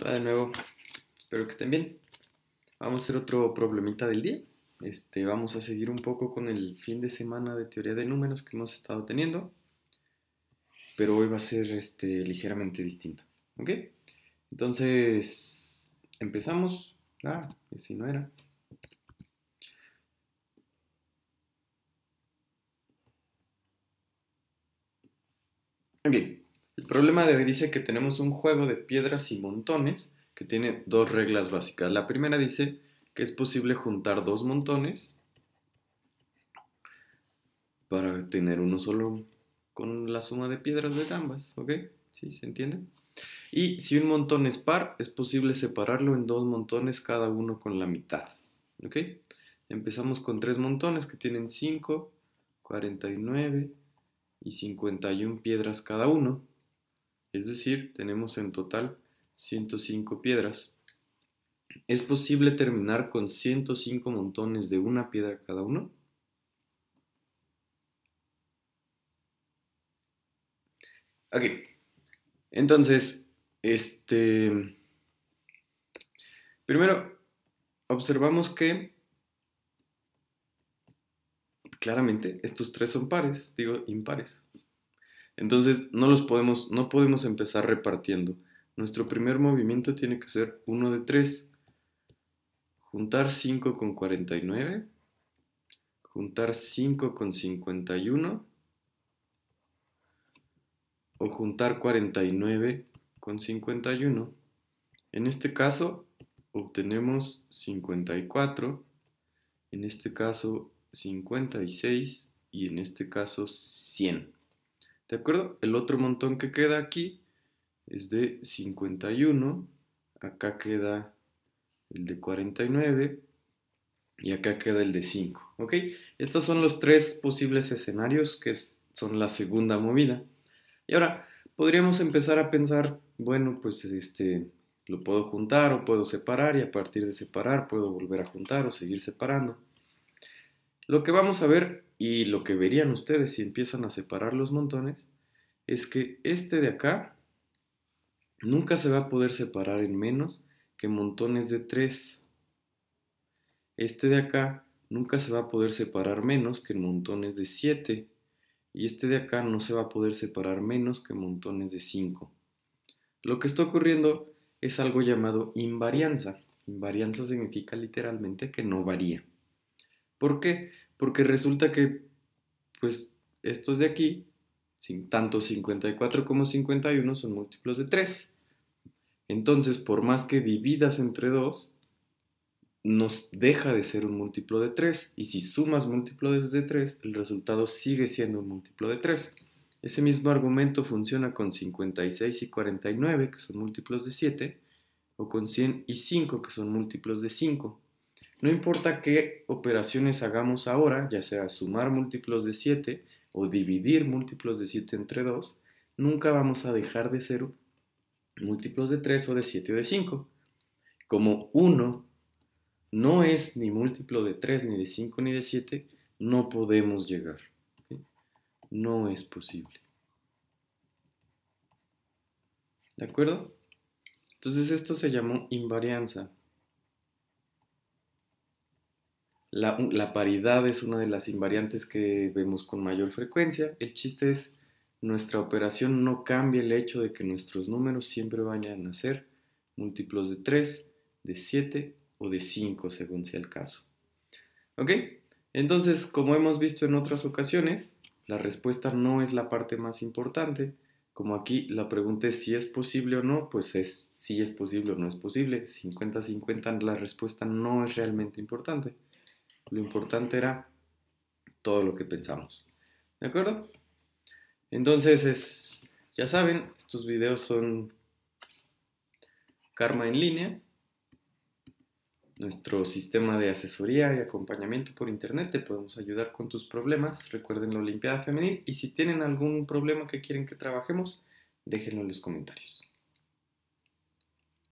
Hola de nuevo, espero que estén bien. Vamos a hacer otro problemita del día. Este, vamos a seguir un poco con el fin de semana de teoría de números que hemos estado teniendo, pero hoy va a ser este, ligeramente distinto. ¿Ok? Entonces, empezamos. Ah, si no era. Ok. El problema de hoy dice que tenemos un juego de piedras y montones que tiene dos reglas básicas. La primera dice que es posible juntar dos montones para tener uno solo con la suma de piedras de ambas, ¿ok? ¿Sí se entiende? Y si un montón es par, es posible separarlo en dos montones cada uno con la mitad, ¿ok? Empezamos con tres montones que tienen 5, 49 y 51 piedras cada uno. Es decir, tenemos en total 105 piedras. ¿Es posible terminar con 105 montones de una piedra cada uno? Ok, entonces, este... Primero, observamos que claramente estos tres son pares, digo impares. Entonces, no los podemos, no podemos empezar repartiendo. Nuestro primer movimiento tiene que ser uno de 3. Juntar 5 con 49. Juntar 5 con 51. O juntar 49 con 51. En este caso, obtenemos 54. En este caso, 56. Y en este caso, 100. ¿De acuerdo? El otro montón que queda aquí es de 51, acá queda el de 49 y acá queda el de 5, ¿ok? Estos son los tres posibles escenarios que son la segunda movida. Y ahora podríamos empezar a pensar, bueno, pues este lo puedo juntar o puedo separar y a partir de separar puedo volver a juntar o seguir separando. Lo que vamos a ver y lo que verían ustedes si empiezan a separar los montones es que este de acá nunca se va a poder separar en menos que montones de 3. Este de acá nunca se va a poder separar menos que montones de 7. Y este de acá no se va a poder separar menos que montones de 5. Lo que está ocurriendo es algo llamado invarianza. Invarianza significa literalmente que no varía. ¿Por qué? Porque resulta que, pues, estos de aquí, tanto 54 como 51 son múltiplos de 3. Entonces, por más que dividas entre 2, nos deja de ser un múltiplo de 3. Y si sumas múltiplos de 3, el resultado sigue siendo un múltiplo de 3. Ese mismo argumento funciona con 56 y 49, que son múltiplos de 7, o con 100 y 5, que son múltiplos de 5. No importa qué operaciones hagamos ahora, ya sea sumar múltiplos de 7 o dividir múltiplos de 7 entre 2, nunca vamos a dejar de 0 múltiplos de 3 o de 7 o de 5. Como 1 no es ni múltiplo de 3, ni de 5, ni de 7, no podemos llegar. No es posible. ¿De acuerdo? Entonces esto se llamó invarianza. La, paridad es una de las invariantes que vemos con mayor frecuencia. El chiste es, nuestra operación no cambia el hecho de que nuestros números siempre vayan a ser múltiplos de 3, de 7 o de 5, según sea el caso. ¿Ok? Entonces, como hemos visto en otras ocasiones, la respuesta no es la parte más importante. Como aquí la pregunta es si es posible o no, pues es si es posible o no es posible. 50-50 la respuesta no es realmente importante. Lo importante era todo lo que pensamos. ¿De acuerdo? Entonces, ya saben, estos videos son Karma en línea, nuestro sistema de asesoría y acompañamiento por internet. Te podemos ayudar con tus problemas. Recuerden la Olimpiada Femenil y si tienen algún problema que quieren que trabajemos, déjenlo en los comentarios.